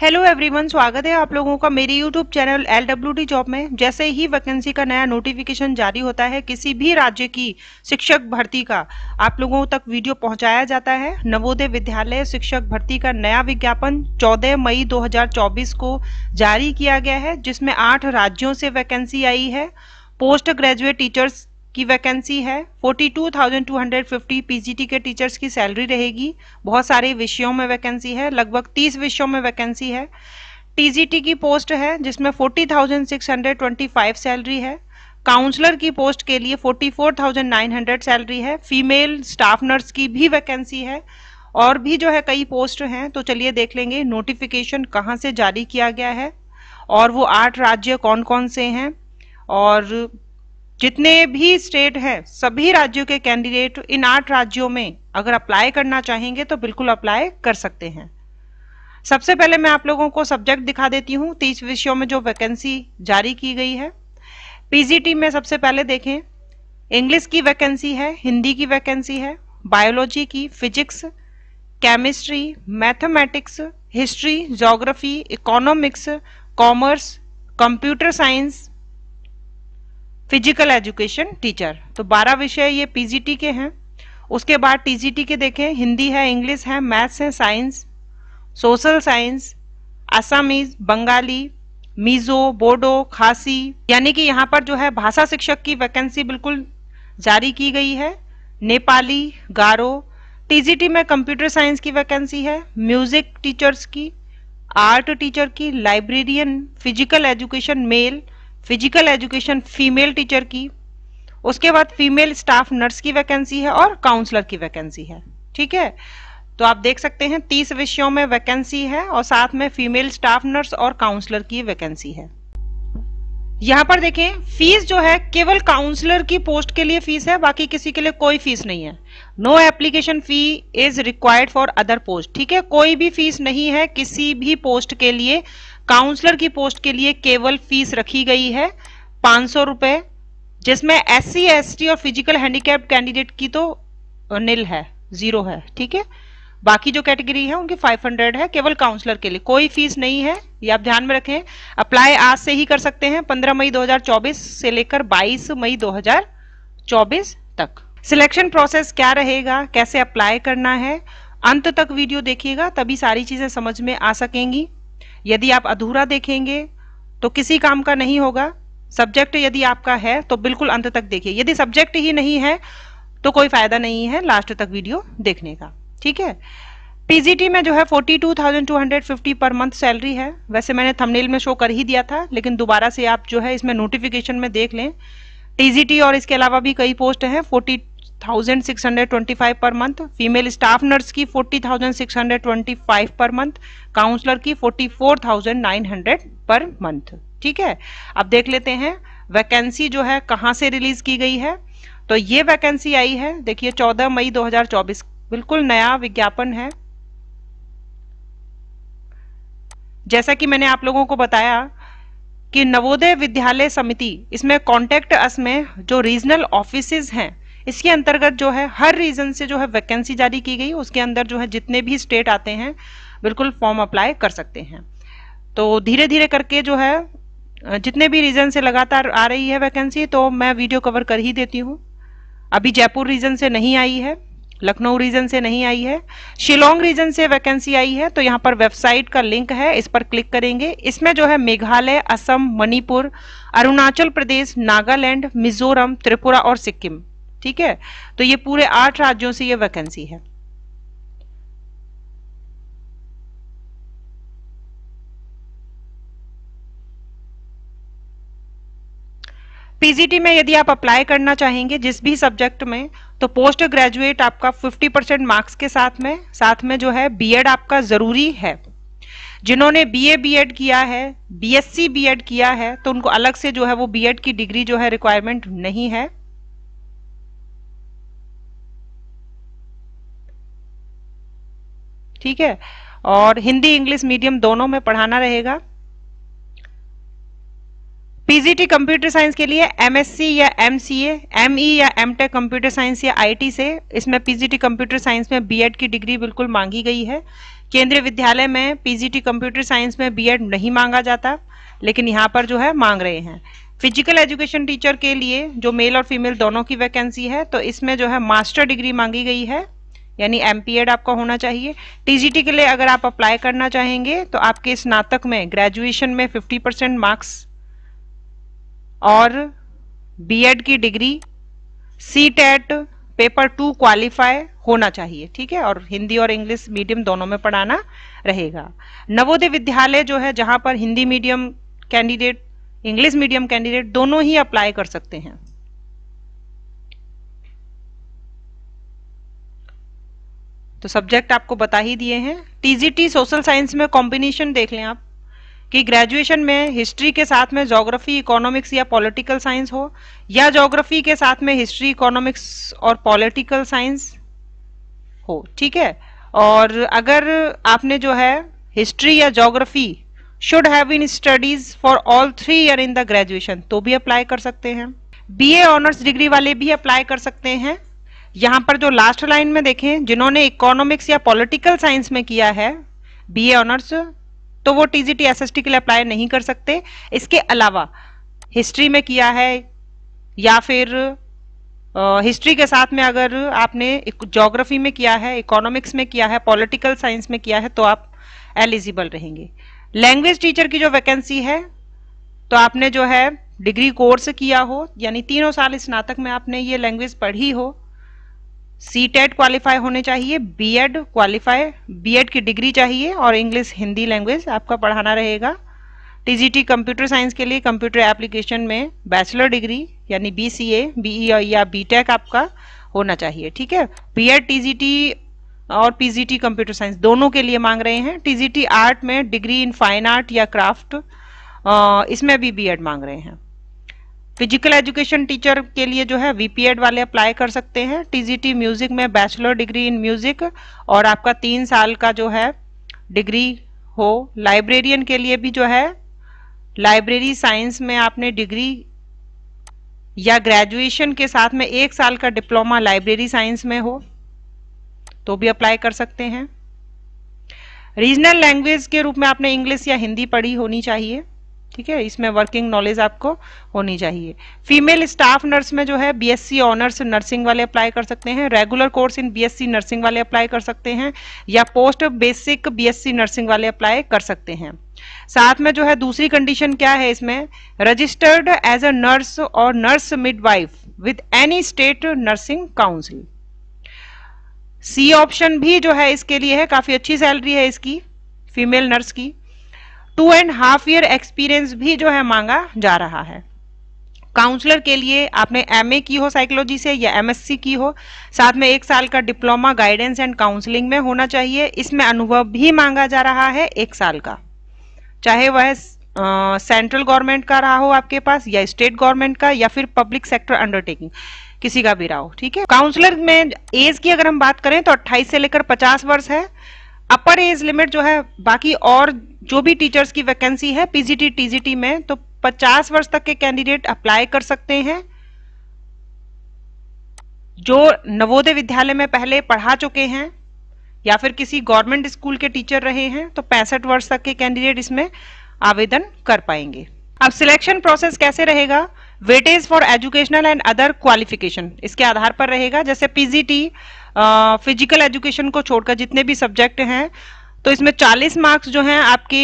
hello everyone स्वागत है आप लोगों का मेरी YouTube channel L W job में जैसे ही वैकेंसी का नया नोटिफिकेशन जारी होता है किसी भी राज्य की शिक्षक भर्ती का आप लोगों तक वीडियो पहुंचाया जाता है नवोदय विद्यालय शिक्षक भर्ती का नया विज्ञापन 14 मई 2024 को जारी किया गया है जिसमें आठ राज्यों से वैकेंसी आई है पोस्ट ग्रेजुएट टीचर्स की वैकेंसी है 42,250 पीजीटी के टीचर्स की सैलरी रहेगी बहुत सारे विषयों में वैकेंसी है लगभग 30 विषयों में वैकेंसी है टीजीटी की पोस्ट है जिसमें 40,625 सैलरी है काउंसलर की पोस्ट के लिए 44,900 सैलरी है फीमेल स्टाफ नर्स की भी वैकेंसी है और भी जो है कई पोस्ट हैं तो चलिए देख लेंगे नोटिफिकेशन कहाँ से जारी किया गया है और वो आठ राज्य कौन कौन से हैं और जितने भी स्टेट हैं सभी राज्यों के कैंडिडेट इन आठ राज्यों में अगर अप्लाई करना चाहेंगे तो बिल्कुल अप्लाई कर सकते हैं सबसे पहले मैं आप लोगों को सब्जेक्ट दिखा देती हूँ तीस विषयों में जो वैकेंसी जारी की गई है पीजीटी में सबसे पहले देखें इंग्लिश की वैकेंसी है हिंदी की वैकेंसी है बायोलॉजी की physics chemistry mathematics history geography economics commerce computer science physical education teacher तो 12 विषय ये पीजीटी के हैं उसके बाद टीजीटी के देखें हिंदी है इंग्लिश है मैथ्स है science social science Assamese Bengali Mizo Bodo Khasi यानी कि यहाँ पर जो है भाषा शिक्षक की वैकेंसी बिल्कुल जारी की गई है नेपाली गारो टीजीटी में कंप्यूटर साइंस की वैकेंसी है म्यूजिक टीचर्स की आर्ट टीचर की librarian physical education male physical education female teacher की उसके बाद फीमेल स्टाफ नर्स की वैकेंसी है और काउंसलर की वैकेंसी है ठीक है तो आप देख सकते हैं तीस विषयों में वैकेंसी है और साथ में फीमेल स्टाफ नर्स और काउंसलर की वैकेंसी है यहां पर देखें फीस जो है केवल काउंसलर की पोस्ट के लिए फीस है बाकी किसी के लिए कोई फीस नहीं है no application fee is required for other post ठीक है कोई भी फीस नहीं है किसी भी पोस्ट के लिए काउंसलर की पोस्ट के लिए केवल फीस रखी गई है पाँच सौ जिसमें एस सी और फिजिकल हैंडीकैप कैंडिडेट की तो निल है जीरो है ठीक है बाकी जो कैटेगरी है उनकी 500 है केवल काउंसलर के लिए कोई फीस नहीं है ये आप ध्यान में रखें अप्लाई आज से ही कर सकते हैं 15 मई 2024 से लेकर 22 मई 2024 तक सिलेक्शन प्रोसेस क्या रहेगा कैसे अप्लाई करना है अंत तक वीडियो देखिएगा तभी सारी चीज़ें समझ में आ सकेंगी यदि आप अधूरा देखेंगे तो किसी काम का नहीं होगा सब्जेक्ट यदि आपका है तो बिल्कुल अंत तक देखिए यदि सब्जेक्ट ही नहीं है तो कोई फायदा नहीं है लास्ट तक वीडियो देखने का ठीक है पीजीटी में जो है 42,250 पर मंथ सैलरी है वैसे मैंने थंबनेल में शो कर ही दिया था लेकिन दोबारा से आप जो है इसमें नोटिफिकेशन में देख लें टीजीटी और इसके अलावा भी कई पोस्ट हैं thousand six hundred twenty five per month female staff nurse की forty thousand six hundred twenty five per month counsellor की forty four thousand nine hundred per month ठीक है अब देख लेते हैं वैकेंसी जो है कहाँ से रिलीज की गई है तो ये वैकेंसी आई है देखिए चौदह मई दो हजार चौबीस बिल्कुल नया विज्ञापन है जैसा कि मैंने आप लोगों को बताया कि नवोदय विद्यालय समिति इसमें कॉन्टेक्ट अस में जो रीजनल ऑफिसेज हैं इसके अंतर्गत जो है हर रीजन से जो है वैकेंसी जारी की गई उसके अंदर जो है जितने भी स्टेट आते हैं बिल्कुल फॉर्म अप्लाई कर सकते हैं तो धीरे धीरे करके जो है जितने भी रीजन से लगातार आ रही है वैकेंसी तो मैं वीडियो कवर कर ही देती हूँ अभी जयपुर रीजन से नहीं आई है लखनऊ रीजन से नहीं आई है शिलोंग रीजन से वैकेंसी आई है तो यहाँ पर वेबसाइट का लिंक है इस पर क्लिक करेंगे इसमें जो है मेघालय असम मणिपुर अरुणाचल प्रदेश नागालैंड मिजोरम त्रिपुरा और सिक्किम ठीक है तो ये पूरे आठ राज्यों से ये वैकेंसी है पीजीटी में यदि आप अप्लाई करना चाहेंगे जिस भी सब्जेक्ट में तो पोस्ट ग्रेजुएट आपका 50 परसेंट मार्क्स के साथ में साथ में जो है बीएड आपका जरूरी है जिन्होंने बीए बीएड किया है बीएससी बीएड किया है तो उनको अलग से जो है वो बीएड की डिग्री जो है रिक्वायरमेंट नहीं है ठीक है और हिंदी इंग्लिश मीडियम दोनों में पढ़ाना रहेगा पीजीटी कंप्यूटर साइंस के लिए एमएससी या एमसीए, एमई e या एमटेक कंप्यूटर साइंस या आईटी से इसमें पीजीटी कंप्यूटर साइंस में बीएड की डिग्री बिल्कुल मांगी गई है केंद्रीय विद्यालय में पीजीटी कंप्यूटर साइंस में बीएड नहीं मांगा जाता लेकिन यहाँ पर जो है मांग रहे हैं फिजिकल एजुकेशन टीचर के लिए जो मेल और फीमेल दोनों की वैकेंसी है तो इसमें जो है मास्टर डिग्री मांगी गई है यानी एम आपका होना चाहिए टीजीटी के लिए अगर आप अप्लाई करना चाहेंगे तो आपके स्नातक में ग्रेजुएशन में 50 परसेंट मार्क्स और बीएड की degree C TET paper two qualify होना चाहिए ठीक है और हिंदी और इंग्लिश मीडियम दोनों में पढ़ाना रहेगा नवोदय विद्यालय जो है जहां पर Hindi medium candidate English medium candidate दोनों ही अप्लाई कर सकते हैं तो सब्जेक्ट आपको बता ही दिए हैं टीजीटी सोशल साइंस में कॉम्बिनेशन देख लें आप कि ग्रेजुएशन में हिस्ट्री के साथ में जोग्राफी इकोनॉमिक्स या पॉलिटिकल साइंस हो या जोग्राफी के साथ में हिस्ट्री इकोनॉमिक्स और पॉलिटिकल साइंस हो ठीक है और अगर आपने जो है हिस्ट्री या geography should have in studies for all three year in the graduation तो भी अप्लाई कर सकते हैं बीए ऑनर्स डिग्री वाले भी अप्लाई कर सकते हैं यहाँ पर जो लास्ट लाइन में देखें जिन्होंने इकोनॉमिक्स या पॉलिटिकल साइंस में किया है बीए ऑनर्स तो वो टीजीटी एसएसटी के लिए अप्लाई नहीं कर सकते इसके अलावा हिस्ट्री में किया है या फिर हिस्ट्री के साथ में अगर आपने जोग्राफी में किया है इकोनॉमिक्स में किया है पॉलिटिकल साइंस में किया है तो आप एलिजिबल रहेंगे लैंग्वेज टीचर की जो वैकेंसी है तो आपने जो है डिग्री कोर्स किया हो यानी तीनों साल स्नातक में आपने ये लैंग्वेज पढ़ी हो सी टेट क्वालिफाई होने चाहिए B Ed qualify B Ed की डिग्री चाहिए और इंग्लिश हिंदी लैंग्वेज आपका पढ़ाना रहेगा T G T computer science के लिए कंप्यूटर एप्लीकेशन में बैचलर डिग्री यानी B C A B E या बी टेक e आपका होना चाहिए ठीक है B Ed T G T और P G T computer science दोनों के लिए मांग रहे हैं टी जी टी आर्ट में डिग्री इन फाइन आर्ट या क्राफ्ट इसमें भी बी एड मांग रहे हैं फिजिकल एजुकेशन टीचर के लिए जो है वीपीएड वाले अप्लाई कर सकते हैं टीजीटी म्यूजिक में बैचलर डिग्री इन म्यूजिक और आपका तीन साल का जो है डिग्री हो लाइब्रेरियन के लिए भी जो है लाइब्रेरी साइंस में आपने डिग्री या ग्रेजुएशन के साथ में एक साल का डिप्लोमा लाइब्रेरी साइंस में हो तो भी अप्लाई कर सकते हैं रीजनल लैंग्वेज के रूप में आपने इंग्लिश या हिंदी पढ़ी होनी चाहिए ठीक है इसमें वर्किंग नॉलेज आपको होनी चाहिए फीमेल स्टाफ नर्स में जो है बीएससी ऑनर्स नर्सिंग वाले अप्लाई कर सकते हैं regular course in BSc nursing वाले अप्लाई कर सकते हैं या पोस्ट बेसिक बीएससी नर्सिंग वाले अप्लाई कर सकते हैं साथ में जो है दूसरी कंडीशन क्या है इसमें रजिस्टर्ड एज अ नर्स और nurse midwife with any state nursing council सी ऑप्शन भी जो है इसके लिए है काफी अच्छी सैलरी है इसकी फीमेल नर्स की two and half year experience भी जो है मांगा जा रहा है काउंसलर के लिए आपने एमए की हो साइकोलॉजी से या एमएससी की हो साथ में एक साल का डिप्लोमा गाइडेंस एंड काउंसलिंग में होना चाहिए इसमें अनुभव भी मांगा जा रहा है एक साल का चाहे वह सेंट्रल गवर्नमेंट का रहा हो आपके पास या स्टेट गवर्नमेंट का या फिर पब्लिक सेक्टर अंडरटेकिंग किसी का भी रहा हो ठीक है काउंसलर में एज की अगर हम बात करें तो 28 से लेकर 50 वर्ष है अपर एज लिमिट जो है बाकी और जो भी टीचर्स की वैकेंसी है पीजीटी टीजीटी में तो 50 वर्ष तक के कैंडिडेट अप्लाई कर सकते हैं जो नवोदय विद्यालय में पहले पढ़ा चुके हैं या फिर किसी गवर्नमेंट स्कूल के टीचर रहे हैं तो पैंसठ वर्ष तक के कैंडिडेट इसमें आवेदन कर पाएंगे अब सिलेक्शन प्रोसेस कैसे रहेगा weightage for educational and other qualification इसके आधार पर रहेगा जैसे पीजीटी फिजिकल एजुकेशन को छोड़कर जितने भी सब्जेक्ट हैं तो इसमें 40 मार्क्स जो हैं आपकी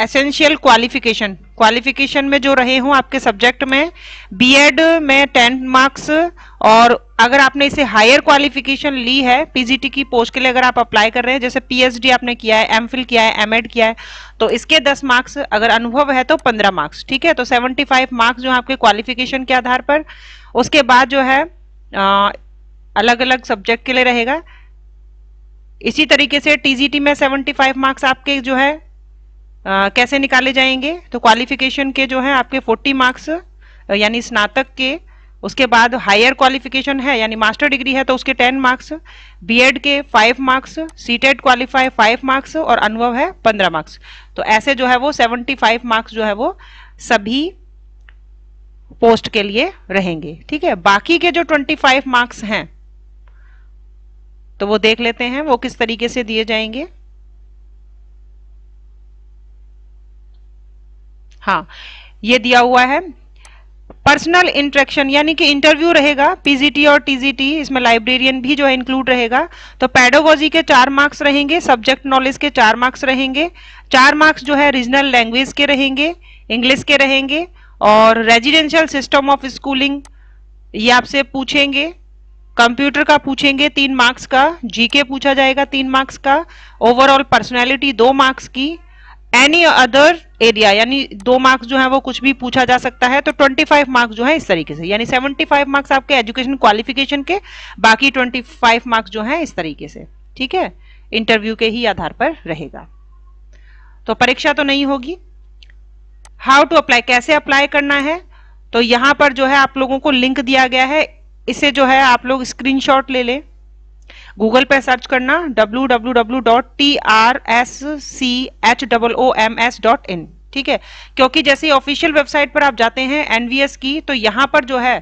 एसेंशियल क्वालिफिकेशन क्वालिफिकेशन में जो रहे हों आपके सब्जेक्ट में बीएड में टेन मार्क्स और अगर आपने इसे हायर क्वालिफिकेशन ली है पीजीटी की पोस्ट के लिए अगर आप अप्लाई कर रहे हैं जैसे पीएचडी आपने किया है एमफिल किया है एमएड किया है तो इसके 10 मार्क्स अगर अनुभव है तो 15 मार्क्स ठीक है तो 75 मार्क्स जो आपके क्वालिफिकेशन के आधार पर उसके बाद जो है आ, अलग अलग सब्जेक्ट के लिए रहेगा इसी तरीके से टीजीटी में 75 मार्क्स आपके जो है आ, कैसे निकाले जाएंगे तो क्वालिफिकेशन के जो है आपके 40 मार्क्स यानी स्नातक के उसके बाद हायर क्वालिफिकेशन है यानी मास्टर डिग्री है तो उसके 10 मार्क्स बीएड के 5 मार्क्स सीटेड क्वालिफाई 5 मार्क्स और अनुभव है 15 मार्क्स तो ऐसे जो है वो 75 मार्क्स जो है वो सभी पोस्ट के लिए रहेंगे ठीक है बाकी के जो 25 मार्क्स हैं तो वो देख लेते हैं वो किस तरीके से दिए जाएंगे हाँ ये दिया हुआ है पर्सनल इंट्रेक्शन यानी कि इंटरव्यू रहेगा पीजीटी और टीजीटी इसमें लाइब्रेरियन भी जो है इंक्लूड रहेगा तो पैडोगोजी के चार मार्क्स रहेंगे सब्जेक्ट नॉलेज के चार मार्क्स रहेंगे चार मार्क्स जो है रीजनल लैंग्वेज के रहेंगे इंग्लिश के रहेंगे और रेजिडेंशियल सिस्टम ऑफ स्कूलिंग ये आपसे पूछेंगे कंप्यूटर का पूछेंगे तीन मार्क्स का जीके पूछा जाएगा तीन मार्क्स का ओवरऑल पर्सनैलिटी दो मार्क्स की एनी अदर एरिया यानी दो मार्क्स जो है वो कुछ भी पूछा जा सकता है तो 25 मार्क्स जो है इस तरीके से यानी 75 मार्क्स आपके एजुकेशन क्वालिफिकेशन के बाकी 25 मार्क्स जो है इस तरीके से ठीक है इंटरव्यू के ही आधार पर रहेगा तो परीक्षा तो नहीं होगी हाउ टू अप्लाई कैसे अप्लाई करना है तो यहां पर जो है आप लोगों को लिंक दिया गया है इसे जो है आप लोग स्क्रीनशॉट ले लें गूगल पे सर्च करना W W W dot T R S C H W O M S dot in ठीक है क्योंकि जैसे ऑफिशियल वेबसाइट पर आप जाते हैं एनवीएस की तो यहाँ पर जो है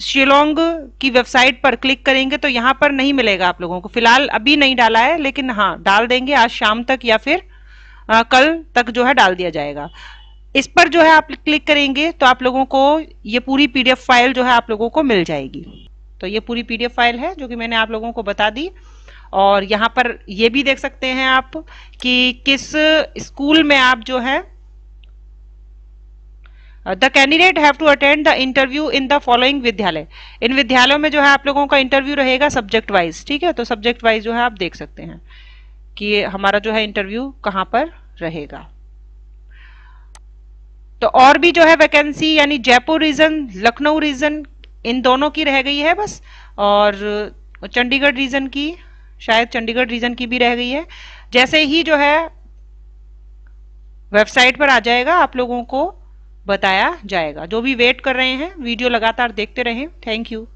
शिलोंग की वेबसाइट पर क्लिक करेंगे तो यहाँ पर नहीं मिलेगा आप लोगों को फिलहाल अभी नहीं डाला है लेकिन हाँ डाल देंगे आज शाम तक या फिर आ, कल तक जो है डाल दिया जाएगा इस पर जो है आप क्लिक करेंगे तो आप लोगों को ये पूरी पीडीएफ फाइल जो है आप लोगों को मिल जाएगी तो ये पूरी पीडीएफ फाइल है जो कि मैंने आप लोगों को बता दी और यहाँ पर ये भी देख सकते हैं आप कि किस स्कूल में आप जो है the candidate have to attend the interview in the following vidyalaya in विद्यालयों में जो है आप लोगों का इंटरव्यू रहेगा सब्जेक्ट वाइज ठीक है तो सब्जेक्ट वाइज जो है आप देख सकते हैं कि हमारा जो है इंटरव्यू कहाँ पर रहेगा तो और भी जो है वैकेंसी यानी जयपुर रीजन लखनऊ रीजन इन दोनों की रह गई है बस और चंडीगढ़ रीजन की शायद चंडीगढ़ रीजन की भी रह गई है जैसे ही जो है वेबसाइट पर आ जाएगा आप लोगों को बताया जाएगा जो भी वेट कर रहे हैं वीडियो लगातार देखते रहें थैंक यू